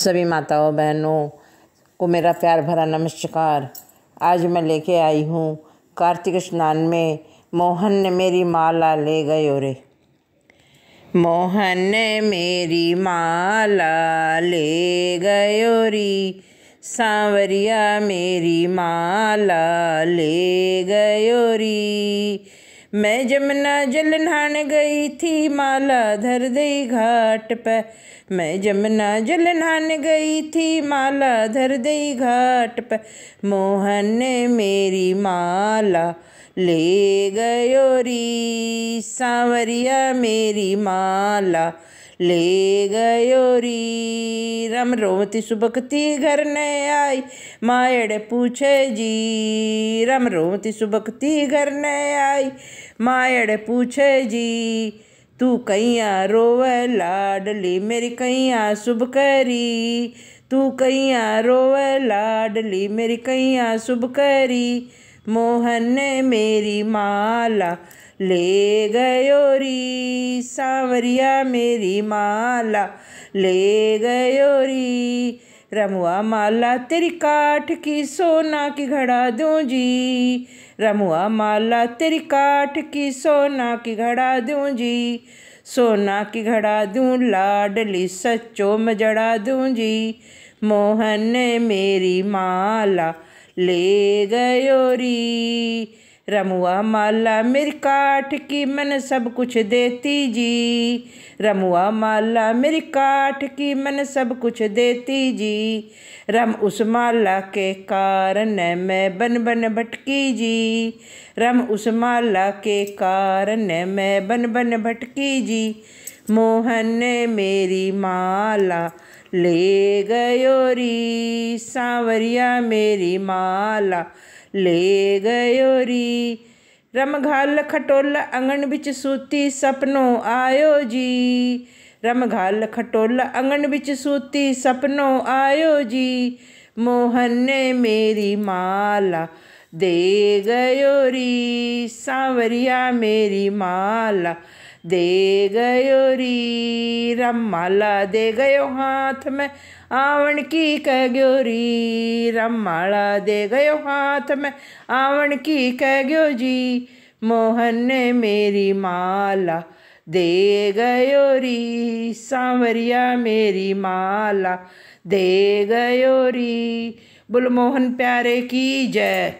सभी माताओं बहनों को मेरा प्यार भरा नमस्कार आज मैं लेके आई हूँ कार्तिक स्नान में मोहन ने मेरी माला ले गयो रे मोहन ने मेरी माला ले गयो री सांवरिया मेरी माला ले गयो री मैं जमुना जल नहान गई थी माला धर दई घाट पर मैं जमुना जल नहान गई थी माला धर दई घाट पे मोहन ने मेरी माला ले गयो री सांवरिया मेरी माला ले गयो री राम रोमती सुबकती घर ने आई मायड़े पूछे जी रम रोवती सुबकती घर ने आई मायड़े पूछे जी तू कैया रोव लाडली मेरी कैया शुभ करी तू कैया रोव लाडली मेरी कैया शुभ करी मोहन मेरी माला ले गयो री सांवरिया मेरी माला ले गयो री रमुआ माला तेरी काठ की सोना की घड़ा दूं जी रमुआ माला तेरी काठ की सोना की घड़ा दूं जी सोना की घड़ा दूं लाडली सच्चो मजड़ा दूं जी मोहन मेरी माला ले गयोरी रमुआ माला मेरी काठ की मन सब कुछ देती जी रमुआ माला मेरी काठ की मन सब कुछ देती जी रम उस माला के कारण मैं बन बन भटकी जी रम उस माला के कारण मैं बन बन भटकी जी मोहन ने मेरी माला ले गयो री सांवरिया मेरी माला ले गयो री रमघाल खटोल अंगण बिच सूती सपनो आयो जी रमघाल खटोल अंगण बिच सूती सपनो आयो जी मोहन ने मेरी माला दे गयो री सांवरिया मेरी माला दे गयो री राम माला दे गयो हाथ में आवन की कह गयो री राम दे गयो हाथ में आवन की कह गयो जी मोहन ने मेरी माला दे गयो री सांवरिया मेरी माला दे गयो री बोल मोहन प्यारे की जय